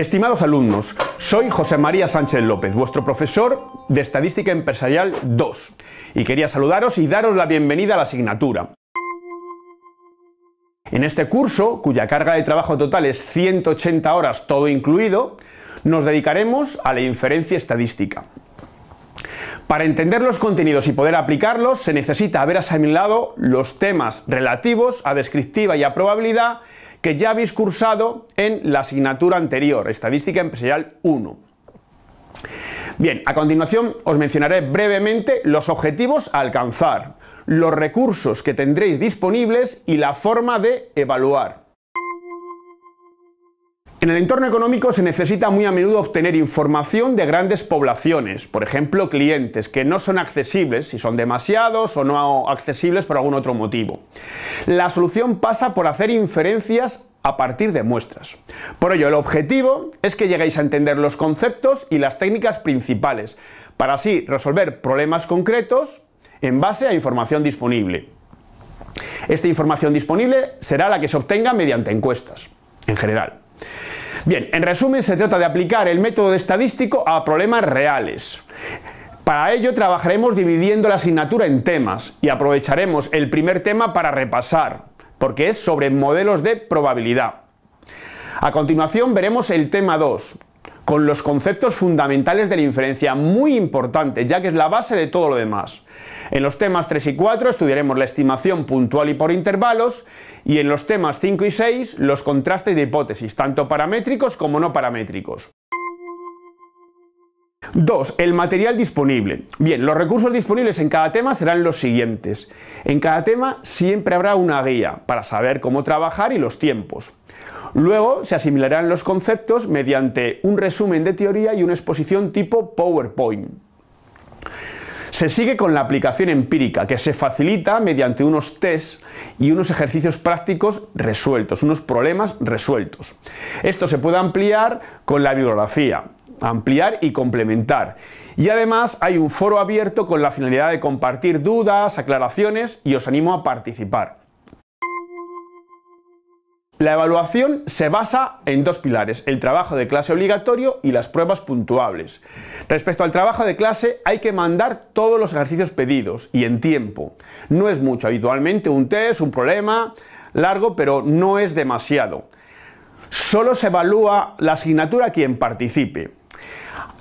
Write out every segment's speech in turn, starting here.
Estimados alumnos, soy José María Sánchez López, vuestro profesor de Estadística Empresarial 2, y quería saludaros y daros la bienvenida a la asignatura. En este curso, cuya carga de trabajo total es 180 horas todo incluido, nos dedicaremos a la inferencia estadística. Para entender los contenidos y poder aplicarlos, se necesita haber asimilado los temas relativos a descriptiva y a probabilidad que ya habéis cursado en la asignatura anterior, Estadística Empresarial 1. Bien, a continuación os mencionaré brevemente los objetivos a alcanzar, los recursos que tendréis disponibles y la forma de evaluar. En el entorno económico se necesita muy a menudo obtener información de grandes poblaciones, por ejemplo clientes, que no son accesibles, si son demasiados o no accesibles por algún otro motivo. La solución pasa por hacer inferencias a partir de muestras. Por ello, el objetivo es que lleguéis a entender los conceptos y las técnicas principales, para así resolver problemas concretos en base a información disponible. Esta información disponible será la que se obtenga mediante encuestas, en general. Bien, en resumen, se trata de aplicar el método estadístico a problemas reales. Para ello trabajaremos dividiendo la asignatura en temas y aprovecharemos el primer tema para repasar, porque es sobre modelos de probabilidad. A continuación veremos el tema 2, con los conceptos fundamentales de la inferencia, muy importante, ya que es la base de todo lo demás. En los temas 3 y 4 estudiaremos la estimación puntual y por intervalos, y en los temas 5 y 6 los contrastes de hipótesis, tanto paramétricos como no paramétricos. 2. El material disponible. Bien, los recursos disponibles en cada tema serán los siguientes. En cada tema siempre habrá una guía para saber cómo trabajar y los tiempos. Luego se asimilarán los conceptos mediante un resumen de teoría y una exposición tipo PowerPoint. Se sigue con la aplicación empírica, que se facilita mediante unos tests y unos ejercicios prácticos resueltos, unos problemas resueltos. Esto se puede ampliar con la bibliografía, ampliar y complementar. Y además hay un foro abierto con la finalidad de compartir dudas, aclaraciones y os animo a participar. La evaluación se basa en dos pilares, el trabajo de clase obligatorio y las pruebas puntuables. Respecto al trabajo de clase, hay que mandar todos los ejercicios pedidos y en tiempo. No es mucho, habitualmente un test, un problema largo, pero no es demasiado. Solo se evalúa la asignatura a quien participe.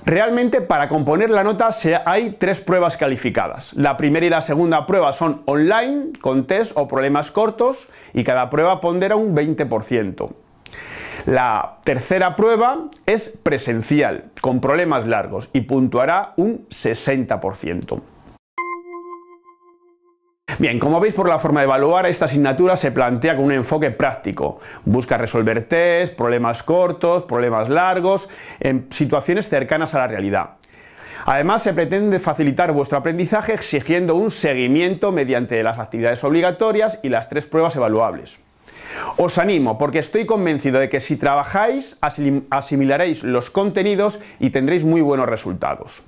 Realmente para componer la nota hay tres pruebas calificadas. La primera y la segunda prueba son online, con test o problemas cortos, y cada prueba pondera un 20%. La tercera prueba es presencial, con problemas largos, y puntuará un 60%. Bien, como veis por la forma de evaluar, esta asignatura se plantea con un enfoque práctico. Busca resolver test, problemas cortos, problemas largos, en situaciones cercanas a la realidad. Además, se pretende facilitar vuestro aprendizaje exigiendo un seguimiento mediante las actividades obligatorias y las tres pruebas evaluables. Os animo porque estoy convencido de que si trabajáis asimilaréis los contenidos y tendréis muy buenos resultados.